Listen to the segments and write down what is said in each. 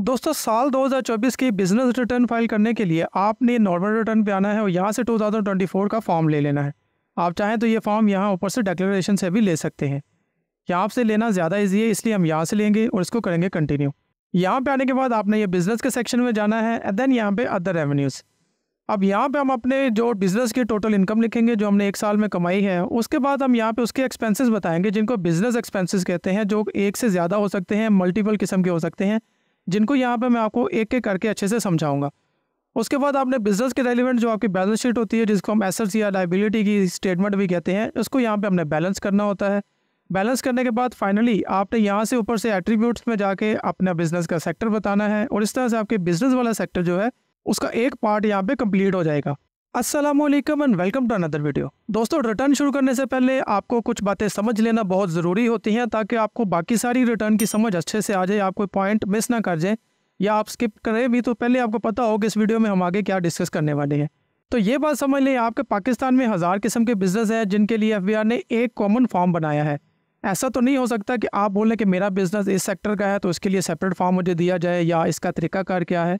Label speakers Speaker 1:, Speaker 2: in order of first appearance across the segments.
Speaker 1: दोस्तों साल 2024 की बिजनेस रिटर्न फाइल करने के लिए आपने नॉर्मल रिटर्न पे आना है और यहाँ से 2024 का फॉर्म ले लेना है आप चाहें तो ये फॉर्म यहाँ ऊपर से डेक्लेरेशन से भी ले सकते हैं यहाँ से लेना ज़्यादा ईजी है इसलिए हम यहाँ से लेंगे और इसको करेंगे कंटिन्यू यहाँ पर आने के बाद आपने ये बिज़नेस के सेक्शन में जाना है एंड देन यहाँ पर अदर रेवेन्यूज़ अब यहाँ पे हम अपने जो बिज़नेस की टोटल इनकम लिखेंगे जो हमने एक साल में कमाई है उसके बाद हम यहाँ पे उसके एक्सपेंसेस बताएंगे जिनको बिज़नेस एक्सपेंसेस कहते हैं जो एक से ज़्यादा हो सकते हैं मल्टीपल किस्म के हो सकते हैं जिनको यहाँ पे मैं आपको एक एक करके अच्छे से समझाऊंगा उसके बाद आपने बिजनेस के रेलिवेंट जो आपकी बैलेंस शीट होती है जिसको हम एसेट्स या लाइबिलिटी की स्टेटमेंट भी कहते हैं उसको यहाँ पे हमने बैलेंस करना होता है बैलेंस करने के बाद फाइनली आपने यहाँ से ऊपर से एट्रीब्यूट्स में जाके अपना बिजनेस का सेक्टर बताना है और इस तरह से आपके बिजनेस वाला सेक्टर जो है उसका एक पार्ट यहाँ पे कंप्लीट हो जाएगा Aslam and welcome to another video दोस्तों रिटर्न शुरू करने से पहले आपको कुछ बातें समझ लेना बहुत ज़रूरी होती हैं ताकि आपको बाकी सारी रिटर्न की समझ अच्छे से आ जाए आप कोई पॉइंट मिस ना कर जाए या आप स्किप करें भी तो पहले आपको पता हो कि इस वीडियो में हम आगे क्या डिस्कस करने वाले हैं तो ये बात समझ लें आपके पाकिस्तान में हज़ार किस्म के बिज़नेस हैं जिनके लिए एफ ने एक कॉमन फॉर्म बनाया है ऐसा तो नहीं हो सकता कि आप बोलें कि मेरा बिज़नेस इस सेक्टर का है तो इसके लिए सेपरेट फॉर्म मुझे दिया जाए या इसका तरीका क्या है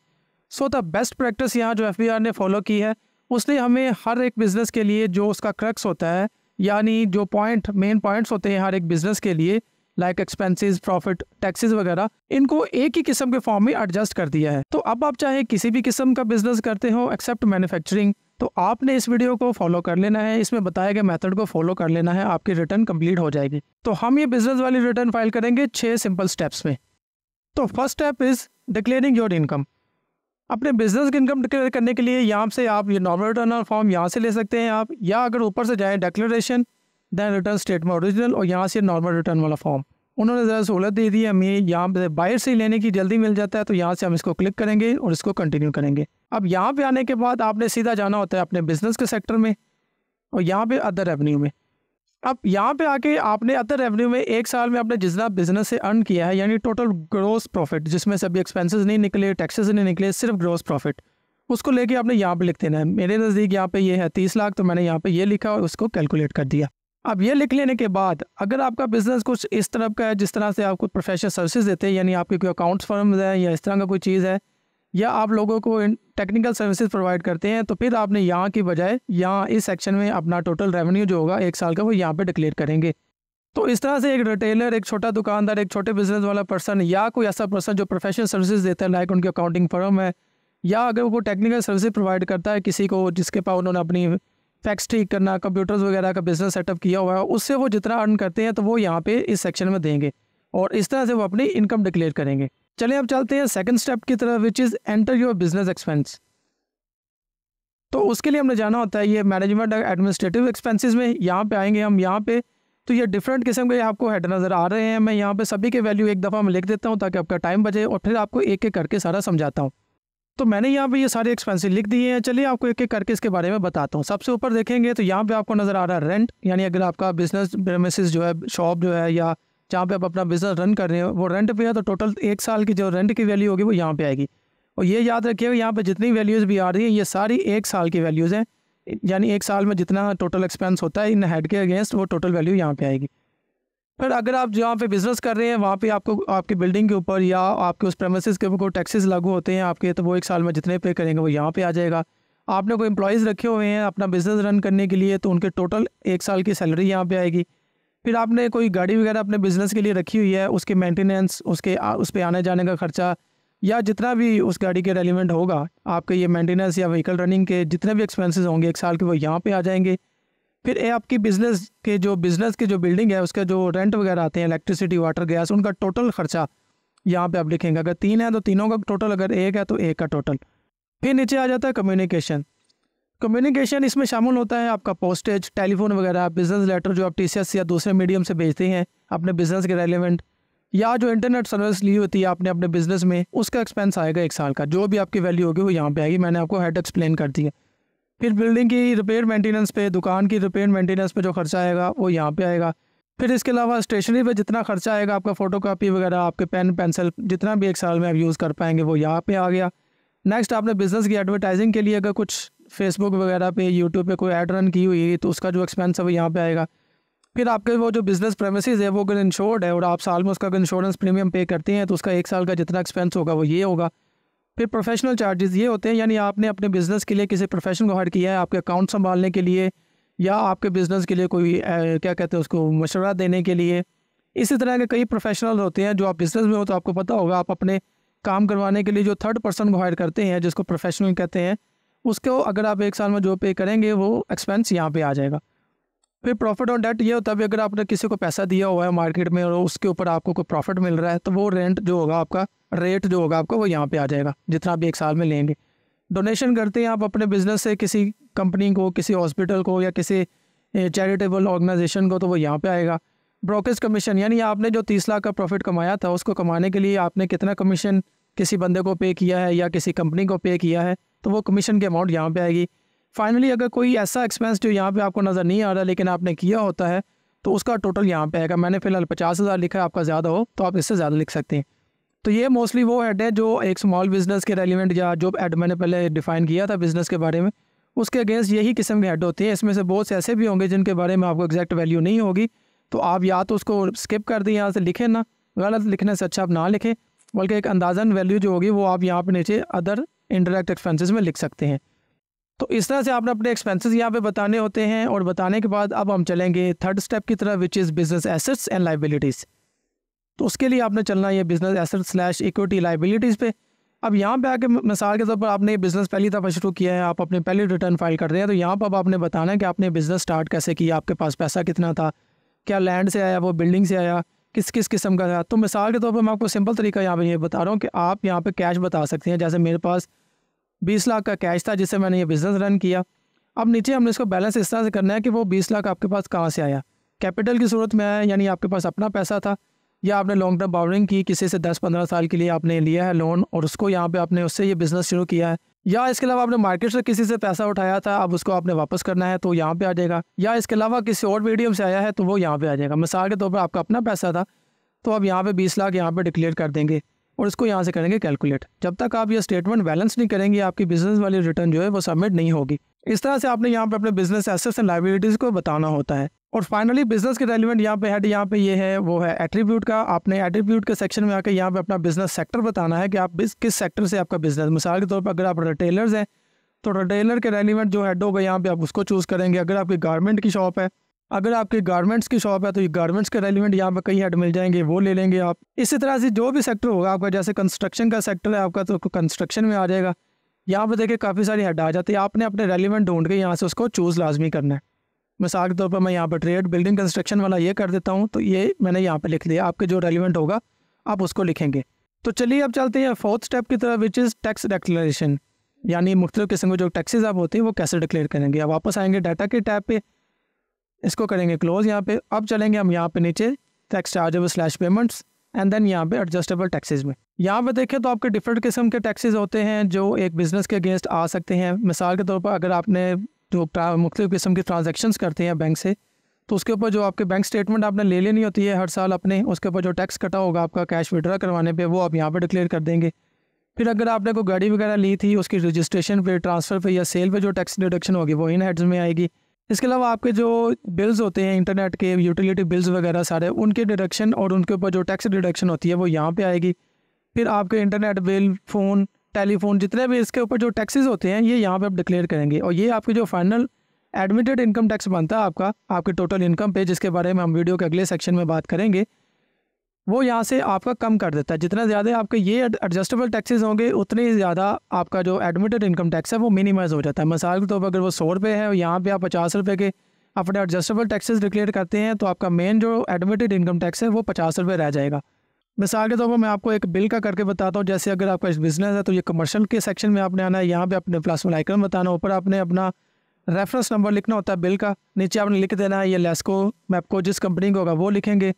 Speaker 1: सो द बेस्ट प्रैक्टिस यहाँ जो एफ ने फॉलो की है उसने हमें हर एक बिज़नेस के लिए जो उसका क्रक्स होता है यानी जो पॉइंट मेन पॉइंट्स होते हैं हर एक बिज़नेस के लिए लाइक एक्सपेंसेस प्रॉफिट टैक्सेस वगैरह इनको एक ही किस्म के फॉर्म में एडजस्ट कर दिया है तो अब आप चाहे किसी भी किस्म का बिजनेस करते हो एक्सेप्ट मैन्युफैक्चरिंग तो आपने इस वीडियो को फॉलो कर लेना है इसमें बताए गए मेथड को फॉलो कर लेना है आपकी रिटर्न कंप्लीट हो जाएगी तो हम ये बिजनेस वाली रिटर्न फाइल करेंगे छः सिंपल स्टेप्स में तो first step is declaring your income अपने बिजनेस की इनकम करने के लिए यहाँ से आप ये नॉर्मल रिटर्न फॉर्म यहाँ से ले सकते हैं आप या अगर ऊपर से जाएँ declaration then return statement original और यहाँ से नॉर्मल रिटर्न वाला फॉर्म उन्होंने ज़रा सहूलत दे दी हमें यहाँ पे बाहर से ही लेने की जल्दी मिल जाता है तो यहाँ से हम इसको क्लिक करेंगे और इसको कंटिन्यू करेंगे अब यहाँ पे आने के बाद आपने सीधा जाना होता है अपने बिजनेस के सेक्टर में और यहाँ पे अदर रेवेन्यू में अब यहाँ पे आके आपने अदर रेवेन्यू में एक साल में आपने जितना बिजनेस से अर्न किया है यानी टोटल ग्रोस प्रॉफिट जिसमें से अभी एक्सपेंसेस नहीं निकले टैक्सेस नहीं निकले सिर्फ ग्रोस प्रॉफिट उसको लेके आपने यहाँ पे लिख देना है मेरे नज़दीक यहाँ पे ये है तीस लाख तो मैंने यहाँ पे ये लिखा और उसको कैलकुलेट कर दिया अब ये लिख लेने के बाद अगर आपका बिजनेस कुछ इस तरह का है जिस तरह से आपको प्रोफेशनल सर्विसेज देते हैं यानी आपके कोई अकाउंट्स फर्म है या इस तरह का कोई चीज़ है या आप लोगों को टेक्निकल सर्विसेज प्रोवाइड करते हैं तो फिर आपने यहाँ की बजाय यहाँ इस सेक्शन में अपना टोटल रेवेन्यू जो होगा एक साल का वो यहाँ पे डिक्लेयर करेंगे तो इस तरह से एक रिटेलर एक छोटा दुकानदार एक छोटे बिजनेस वाला पर्सन या कोई ऐसा पर्सन जो प्रोफेशनल सर्विसेज देता है लाइक उनकी अकाउंटिंग फर्म है या अगर वो टेक्निकल सर्विसेज प्रोवाइड करता है किसी को जिसके पास उन्होंने अपनी फैक्स ठीक करना कंप्यूटर्स वगैरह का बिजनेस सेटअप किया हुआ है उससे वो जितना अर्न करते हैं तो वो यहाँ पे इस सेक्शन में देंगे और इस तरह से वो अपनी इनकम डिक्लेयर करेंगे चलिए अब चलते हैं सेकंड स्टेप की तरफ which is enter your business expense तो उसके लिए हमने जाना होता है ये मैनेजमेंट एडमिनिस्ट्रेटिव एक्सपेंसेस में यहाँ पे आएंगे हम यहाँ पे तो ये डिफरेंट किस्म के आपको हेड नज़र आ रहे हैं मैं यहाँ पे सभी के वैल्यू एक दफ़ा मैं लिख देता हूँ ताकि आपका टाइम बचे और फिर आपको एक एक करके सारा समझाता हूँ तो मैंने यहाँ पे ये सारे एक्सपेंसिव लिख दिए हैं चलिए आपको एक एक करके इसके बारे में बताता हूँ सबसे ऊपर देखेंगे तो यहाँ पे आपको नज़र आ रहा है रेंट यानी अगर आपका बिजनेस प्रेमिस जो है शॉप जो है या जहाँ पे आप अपना बिजनेस रन कर रहे हो वो रेंट पे है तो टोटल एक साल की जो रेंट की वैल्यू होगी वो यहाँ पे आएगी और ये याद रखिएगा यहाँ पे जितनी वैल्यूज़ भी आ रही है ये सारी एक साल की वैल्यूज़ हैं यानी एक साल में जितना टोटल एक्सपेंस होता है इन हेड के अगेंस्ट वो टोटल वैल्यू यहाँ पे आएगी फिर अगर आप जहाँ पे बिज़नेस कर रहे हैं वहाँ पे आपको आपकी बिल्डिंग के ऊपर या आपके उस प्रेमिसेस के ऊपर कोई टैक्सेस लागू होते हैं आपके तो वो एक साल में जितने पे करेंगे वो यहाँ पे आ जाएगा आपने कोई एम्प्लॉयज़ रखे हुए हैं अपना बिज़नेस रन करने के लिए तो उनके टोटल एक साल की सैलरी यहाँ पे आएगी फिर आपने कोई गाड़ी वगैरह अपने बिज़नेस के लिए रखी हुई है उसके मेंटेनेंस उसके उस पर आने जाने का खर्चा या जितना भी उस गाड़ी के रेलिवेंट होगा आपके ये मेंटेनेंस या व्हीकल रनिंग के जितने भी एक्सपेंसेस होंगे एक साल के वो यहाँ पे आ जाएंगे फिर ये आपकी बिज़नेस के जो बिज़नेस के जो बिल्डिंग है उसका जो रेंट वगैरह आते हैं इलेक्ट्रिसिटी वाटर गैस उनका टोटल खर्चा यहाँ पे आप लिखेंगे अगर तीन है तो तीनों का टोटल अगर एक है तो एक का टोटल फिर नीचे आ जाता है कम्युनिकेशन कम्युनिकेशन इसमें शामिल होता है आपका पोस्टेज टेलीफोन वगैरह बिजनेस लेटर जो आप टी या दूसरे मीडियम से भेजते हैं अपने बिजनेस के रेलिवेंट या जो इंटरनेट सर्विस ली होती है आपने अपने बिजनेस में उसका एक्सपेंस आएगा एक साल का जो भी आपकी वैल्यू होगी वो यहाँ पे आएगी मैंने आपको हेड एक्सप्लेन कर दी है फिर बिल्डिंग की रिपेयर मेंटेनेंस पे दुकान की रिपेयर मेंटेनेंस पे जो खर्चा आएगा वो यहाँ पे आएगा फिर इसके अलावा स्टेशनरी पे जितना खर्चा आएगा आपका फोटो कापी वगैरह आपके पेन पेंसिल जितना भी एक साल में आप यूज़ कर पाएंगे वो यहाँ पे आ गया नेक्स्ट आपने बिज़नेस की एडवर्टाइजिंग के लिए अगर कुछ फेसबुक वगैरह पे यूट्यूब पे कोई ऐड रन की हुई है तो उसका जो एक्सपेंस है वो यहाँ पे आएगा फिर आपके वो जो बिज़नेस प्रेमिसेस है वो अगर इंश्योर्ड है और आप साल में उसका अगर इंश्योरेंस प्रीमियम पे करते हैं तो उसका एक साल का जितना एक्सपेंस होगा वो ये होगा फिर प्रोफेशनल चार्जेस ये होते हैं यानी आपने अपने बिज़नेस के लिए किसी प्रोफेशन को हायर किया है आपके अकाउंट संभालने के लिए या आपके बिज़नेस के लिए कोई क्या कहते हैं उसको मशवरा देने के लिए इसी तरह के कई प्रोफेशनल होते हैं जो आप बिज़नेस में हो तो आपको पता होगा आप अपने काम करवाने के लिए जो थर्ड पर्सन को हायर करते हैं जिसको प्रोफेशनल कहते हैं उसको अगर आप एक साल में जो पे करेंगे वो एक्सपेंस यहाँ पे आ जाएगा फिर प्रॉफिट ऑन डेट ये होता है अगर आपने किसी को पैसा दिया हुआ है मार्केट में और उसके ऊपर आपको कोई प्रॉफिट मिल रहा है तो वो रेंट जो होगा आपका रेट जो होगा आपका वो यहाँ पे आ जाएगा जितना आप एक साल में लेंगे डोनेशन करते हैं आप अपने बिजनेस से किसी कंपनी को किसी हॉस्पिटल को या किसी चैरिटेबल ऑर्गेनाइजेशन को तो वो यहाँ पे आएगा ब्रोकेज कमीशन यानी आपने जो तीस लाख का प्रॉफिट कमाया था उसको कमाने के लिए आपने कितना कमीशन किसी बंदे को पे किया है या किसी कंपनी को पे किया है तो वो कमीशन की अमाउंट यहाँ पे आएगी फाइनली अगर कोई ऐसा एक्सपेंस जो यहाँ पे आपको नज़र नहीं आ रहा लेकिन आपने किया होता है तो उसका टोटल यहाँ पे आएगा मैंने फिलहाल पचास हज़ार लिखा है आपका ज़्यादा हो तो आप इससे ज़्यादा लिख सकते हैं तो ये मोस्टली वो हेड है जो एक स्मॉल बिजनेस के रेलिवेंट या जो एड मैंने पहले डिफाइन किया था बिज़नेस के बारे में उसके अगेंस्ट यही किस्म के हेड होते हैं इसमें से बहुत से ऐसे भी होंगे जिनके बारे में आपको एग्जैक्ट वैल्यू नहीं होगी तो आप या तो उसको स्किप कर दें यहाँ से लिखें ना गलत लिखने से अच्छा आप ना लिखें बल्कि एक अंदाजन वैल्यू जो होगी वो आप यहाँ पर नीचे अदर इंडायरेक्ट एक्सपेंसेस में लिख सकते हैं तो इस तरह से आपने अपने एक्सपेंसेस यहाँ पे बताने होते हैं और बताने के बाद अब हम चलेंगे थर्ड स्टेप की तरफ which is business assets and liabilities तो उसके लिए आपने चलना है business asset slash equity liabilities पे अब यहाँ पे आके मिसाल के तौर पर आपने बिज़नेस पहली दफ़ा शुरू किया है आप अपने पहली रिटर्न फाइल कर रहे हैं तो यहाँ पर अब आपने बताना है कि आपने बिज़नेस स्टार्ट कैसे किया आपके पास पैसा कितना था क्या लैंड से आया वो बिल्डिंग से आया किस किस किस्म का था तो मिसाल के तौर पर मैं आपको सिंपल तरीका यहाँ पर ये बता रहा हूँ कि आप यहाँ पर कैश बता सकते हैं जैसे मेरे पास बीस लाख का कैश था जिससे मैंने ये बिज़नेस रन किया अब नीचे हमने इसको बैलेंस इस तरह से करना है कि वो बीस लाख आपके पास कहाँ से आया कैपिटल की सूरत में आया यानी आपके पास अपना पैसा था या आपने लॉन्ग टर्म बावरिंग की किसी से दस पंद्रह साल के लिए आपने लिया है लोन और उसको यहाँ पे आपने उससे ये बिज़नेस शुरू किया है या इसके अलावा आपने मार्केट से किसी से पैसा उठाया था अब उसको आपने वापस करना है तो यहाँ पे आ जाएगा या इसके अलावा किसी और मीडियम से आया है तो वो यहाँ पे आ जाएगा मिसाल के तौर पर आपका अपना पैसा था तो आप यहाँ पे बीस लाख यहाँ पे डिक्लेयर कर देंगे और इसको यहाँ से करेंगे कैलकुलेट जब तक आप ये स्टेटमेंट बैलेंस नहीं करेंगे आपकी बिजनेस वाली रिटर्न जो है वो सबमिट नहीं होगी इस तरह से आपने यहाँ पे अपने बिजनेस एसेट्स एंड लाइबिलिटीज़ को बताना होता है और फाइनली बिजनेस के रेलिवेंट यहाँ पे हेड यहाँ पे ये यह है वो है एट्रीब्यूट का आपने एट्रीब्यूट के सेक्शन में आकर यहाँ पे अपना बिजनेस सेक्टर बताना है कि आप किस सेक्टर से आपका बिजनेस मिसाल के तौर पर अगर आप रिटेलर्स हैं तो रिटेलर के रेलिवेंट जो हेड होगा यहाँ पे आप उसको चूज़ करेंगे अगर आपकी गारमेंट की शॉप है अगर आपके गारमेंट्स की शॉप है तो ये गारमेंट्स के रेलिवेंट यहाँ पर कहीं ऐड मिल जाएंगे वो ले लेंगे आप इसी तरह से जो भी सेक्टर होगा आपका जैसे कंस्ट्रक्शन का सेक्टर है आपका तो कंस्ट्रक्शन में आ जाएगा यहाँ पर देखिए काफ़ी सारी हेड आ जाती है आपने अपने रेलिवेंट ढूंढ के यहाँ से उसको चूज़ लाजमी करना है मिसाल के तौर पर मैं यहाँ पर ट्रेड बिल्डिंग कंस्ट्रक्शन वाला ये कर देता हूँ तो ये मैंने यहाँ पर लिख लिया आपके जो रेलिवेंट होगा आप उसको लिखेंगे तो चलिए अब चलते हैं फोर्थ स्टेप की तरफ विच इज़ टैक्स डिक्लेरेशन यानी मुख्तु किस्म के जो टैक्सेज आप होते हैं वो कैसे डिक्लेयर करेंगे आप वापस आएंगे डाटा के टैब पर इसको करेंगे क्लोज यहाँ पे अब चलेंगे हम यहाँ पे नीचे tax chargeable slash payments and then यहाँ पे एडजस्टेबल टैक्सेज में यहाँ पे देखें तो आपके डिफरेंट किस्म के टैक्सेज होते हैं जो एक बिज़नेस के अगेंस्ट आ सकते हैं मिसाल के तौर पर अगर आपने जो मुख्तु किस्म की ट्रांजेक्शन करते हैं बैंक से तो उसके ऊपर जो आपके बैंक स्टेटमेंट आपने ले लेनी होती है हर साल अपने उसके ऊपर जो टैक्स कटा होगा आपका कैश विड्रा करवाने पर वो आप यहाँ पर डिक्लेयर कर देंगे फिर अगर आपने कोई गाड़ी वगैरह ली थी उसकी रजिस्ट्रेशन पे ट्रांसफ़र पे या सेल पे जो टैक्स डिडक्शन होगी वो इन हेड्स में आएगी इसके अलावा आपके जो बिल्स होते हैं इंटरनेट के यूटिलिटी बिल्स वगैरह सारे उनके डिडक्शन और उनके ऊपर जो टैक्स डिडक्शन होती है वो यहाँ पे आएगी फिर आपके इंटरनेट बिल फ़ोन टेलीफोन जितने भी इसके ऊपर जो टैक्सेस होते हैं ये यहाँ पे आप डिक्लेयर करेंगे और ये आपके जो फाइनल एडमिटेड इनकम टैक्स बनता है आपका आपके टोटल इनकम पे जिसके बारे में हम वीडियो के अगले सेक्शन में बात करेंगे वो यहाँ से आपका कम कर देता है जितना ज़्यादा आपके ये एडजस्टेबल टैक्सेस होंगे उतने ही ज़्यादा आपका जो एडमिटेड इनकम टैक्स है वो मिनिमाइज़ हो जाता है मिसाल के तौर पर अगर वो सौ रुपये है और यहाँ पर आप पचास रुपये के अपने एडजस्टेबल टैक्सेस डिक्लेयर करते हैं तो आपका मेन जो एडमिटेड इनकम टैक्स है वो पचास रुपये रह जाएगा मिसाल के तौर पर मैं आपको एक बिल का करके बताता हूँ जैसे अगर आपका बिजनेस है तो ये कमर्शल के सेक्शन में आपने आना है यहाँ पर अपने प्लस वन आइकन बताना ऊपर आपने अपना रेफरेंस नंबर लिखना होता है बिल का नीचे आपने लिख देना है ये लेस्को मैपको जिस कंपनी का होगा वो लिखेंगे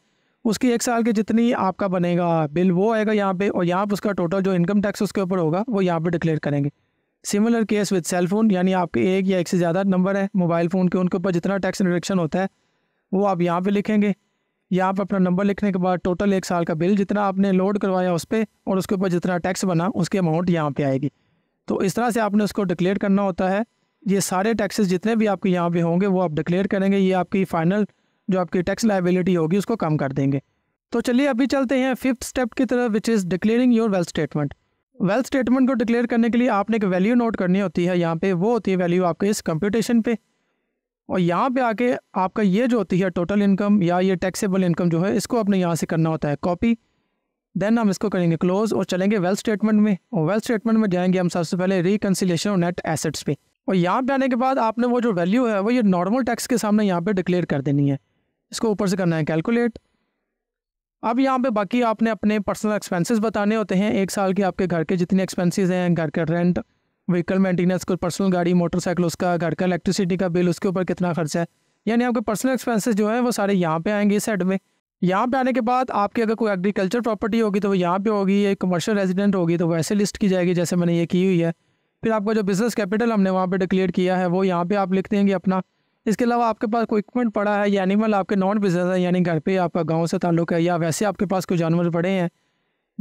Speaker 1: उसकी एक साल की जितनी आपका बनेगा बिल वो आएगा यहाँ पे और यहाँ पर उसका टोटल जो इनकम टैक्स उसके ऊपर होगा वो यहाँ पे डिक्लेयर करेंगे similar case with cell phone यानी आपके एक या एक से ज़्यादा नंबर है मोबाइल फ़ोन के उनके ऊपर जितना टैक्स रिडक्शन होता है वो आप यहाँ पर लिखेंगे यहाँ पर अपना नंबर लिखने के बाद टोटल एक साल का बिल जितना आपने लोड करवाया उस पर और उसके ऊपर जितना टैक्स बना उसकी अमाउंट यहाँ पर आएगी तो इस तरह से आपने उसको डिक्लेयर करना होता है ये सारे टैक्सेस जितने भी आपके यहाँ पे होंगे वो आप डिक्लेयर करेंगे ये आपकी फ़ाइनल जो आपकी टैक्स लाइबिलिटी होगी उसको कम कर देंगे तो चलिए अभी चलते हैं फिफ्थ स्टेप की तरफ which is declaring your wealth statement wealth statement को डिक्लेयर करने के लिए आपने एक वैल्यू नोट करनी होती है यहाँ पे वो होती है वैल्यू आपके इस कंप्यूटेशन पे और यहाँ पे आके आपका ये जो होती है टोटल इनकम या ये टैक्सेबल इनकम जो है इसको अपने यहाँ से करना होता है कॉपी देन हम इसको करेंगे क्लोज और चलेंगे वेल्थ स्टेटमेंट में और वेल्थ स्टेटमेंट में जाएंगे हम सबसे पहले रिकन्सिलेशन और नेट एसेट्स पे और यहाँ पे आने के बाद आपने वो जो वैल्यू है वो ये नॉर्मल टैक्स के सामने यहाँ पे डिक्लेयर कर देनी है इसको ऊपर से करना है कैलकुलेट अब यहाँ पे बाकी आपने अपने पर्सनल एक्सपेंसेस बताने होते हैं एक साल के आपके घर के जितने एक्सपेंसेस हैं घर का रेंट व्हीकल मेंटेनेंस को पर्सनल गाड़ी मोटरसाइकिल उसका घर का इलेक्ट्रिसिटी का बिल उसके ऊपर कितना खर्चा है यानी आपके पर्सनल एक्सपेंसेस जो है वो सारे यहाँ पे आएंगे इस में यहाँ पे आने के बाद आपकी अगर कोई एग्रीकल्चर प्रॉपर्टी होगी तो वो यहाँ पे होगी एक कमर्शियल रेजिडेंट होगी तो वैसे लिस्ट की जाएगी जैसे मैंने ये की हुई है फिर आपका जो बिज़नेस कैपिटल हमने वहाँ पे डिक्लेयर किया है वो यहाँ पे आप लिख देंगे अपना इसके अलावा आपके पास कोई इक्विपमेंट पड़ा है या एनिमल आपके नॉन बिजनेस है यानी घर पे आपका गांव से ताल्लुक है या वैसे आपके पास कोई जानवर पड़े हैं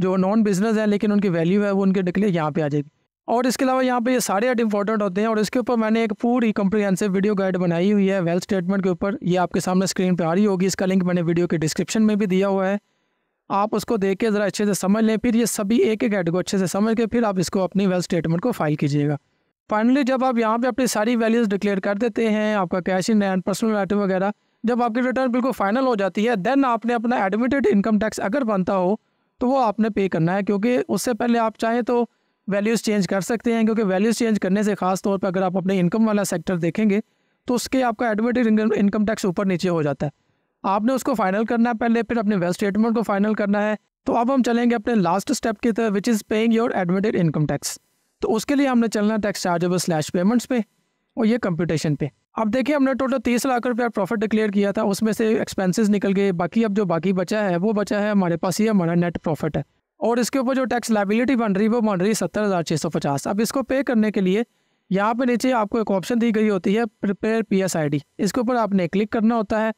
Speaker 1: जो नॉन बिजनेस है लेकिन उनकी वैल्यू है वो उनके डिक्लेयर यहाँ पे आ जाएगी और इसके अलावा यहाँ पे ये सारे आर्ट इंपॉर्टेंट होते हैं और इसके ऊपर मैंने एक पूरी कम्प्रीहेंसिव वीडियो गाइड बनाई हुई है वेल्थ स्टेटमेंट के ऊपर ये आपके सामने स्क्रीन पर आ रही होगी इसका लिंक मैंने वीडियो के डिस्क्रिप्शन में भी दिया हुआ है आप उसको देख के ज़रा अच्छे से समझ लें फिर ये सभी एक एक हेड को अच्छे से समझ के फिर आप इसको अपनी वेल्थ स्टेटमेंट को फाइल कीजिएगा फाइनली जब आप यहाँ पे अपनी सारी वैल्यूज़ डिक्लेयर कर देते हैं आपका cash in and personal item वगैरह जब आपकी रिटर्न बिल्कुल फाइनल हो जाती है देन आपने अपना एडमिटेड इनकम टैक्स अगर बनता हो तो वो आपने पे करना है क्योंकि उससे पहले आप चाहें तो वैल्यूज़ चेंज कर सकते हैं क्योंकि वैल्यूज़ चेंज करने से खास तौर पर अगर आप अपने इनकम वाला सेक्टर देखेंगे तो उसके आपका एडमिटेड इनकम टैक्स ऊपर नीचे हो जाता है आपने उसको फाइनल करना है पहले फिर अपने वेल्थ स्टेटमेंट को फाइनल करना है तो अब हम चलेंगे अपने लास्ट स्टेप की तरह which is paying your admitted income tax तो उसके लिए हमने चलना टैक्स चार्जेबल स्लैश पेमेंट्स पे और ये कंप्यूटेशन पे अब देखिए हमने टोटल तीस लाख रुपया प्रॉफिट डिक्लेयर किया था उसमें से एक्सपेंसेस निकल गए बाकी अब जो बाकी बचा है वो बचा है हमारे पास ये हमारा नेट प्रॉफिट है और इसके ऊपर जो टैक्स लाइबिलिटी बन रही है वो बन रही है सत्तर हज़ार छः सौ पचास अब इसको पे करने के लिए यहाँ पे नीचे आपको एक ऑप्शन दी गई होती है prepare P S I D इसके ऊपर आपने क्लिक करना होता है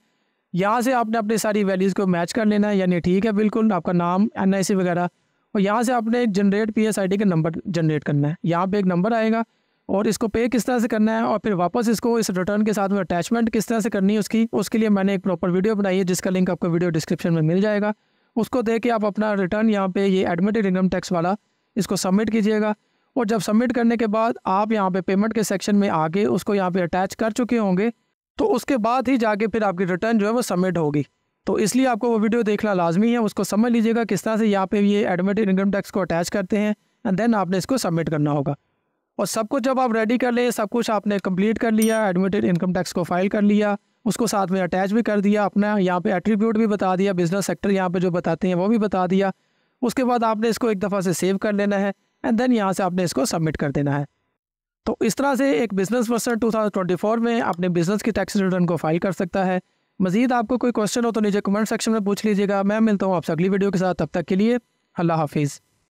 Speaker 1: यहाँ से आपने अपनी सारी वैल्यूज़ को मैच कर लेना है यानी ठीक है बिल्कुल आपका नाम एन आई सी वगैरह और यहाँ से आपने generate P S I D का नंबर जनरेट करना है यहाँ पे एक नंबर आएगा और इसको पे किस तरह से करना है और फिर वापस इसको इस रिटर्न के साथ में अटैचमेंट किस तरह से करनी है उसकी उसके लिए मैंने एक प्रॉपर वीडियो बनाई है जिसका लिंक आपको वीडियो डिस्क्रिप्शन में मिल जाएगा उसको दे के आप अपना रिटर्न यहाँ पे ये एडमिटेड इनकम टैक्स वाला इसको सबमिट कीजिएगा और जब सबमिट करने के बाद आप यहाँ पे पेमेंट के सेक्शन में आके उसको यहाँ पे अटैच कर चुके होंगे तो उसके बाद ही जाके फिर आपकी रिटर्न जो है वो सबमिट होगी तो इसलिए आपको वो वीडियो देखना लाजमी है उसको समझ लीजिएगा किस तरह से यहाँ पे ये एडमिटेड इनकम टैक्स को अटैच करते हैं एंड देन आपने इसको सबमिट करना होगा और सब कुछ जब आप रेडी कर लें सब कुछ आपने कंप्लीट कर लिया एडमिटेड इनकम टैक्स को फाइल कर लिया उसको साथ में अटैच भी कर दिया अपना यहाँ पर एट्रीब्यूट भी बता दिया बिजनेस सेक्टर यहाँ पर जो बताते हैं वो भी बता दिया उसके बाद आपने इसको एक दफ़ा से सेव कर लेना है एंड देन यहाँ से आपने इसको सबमिट कर देना है तो इस तरह से एक बिज़नेस पर्सन 2024 में अपने बिज़नेस की टैक्स रिटर्न को फाइल कर सकता है मजीद आपको कोई क्वेश्चन हो तो नीचे कमेंट सेक्शन में पूछ लीजिएगा मैं मिलता हूँ आपसे अगली वीडियो के साथ तब तक के लिए अल्लाह हाफिज़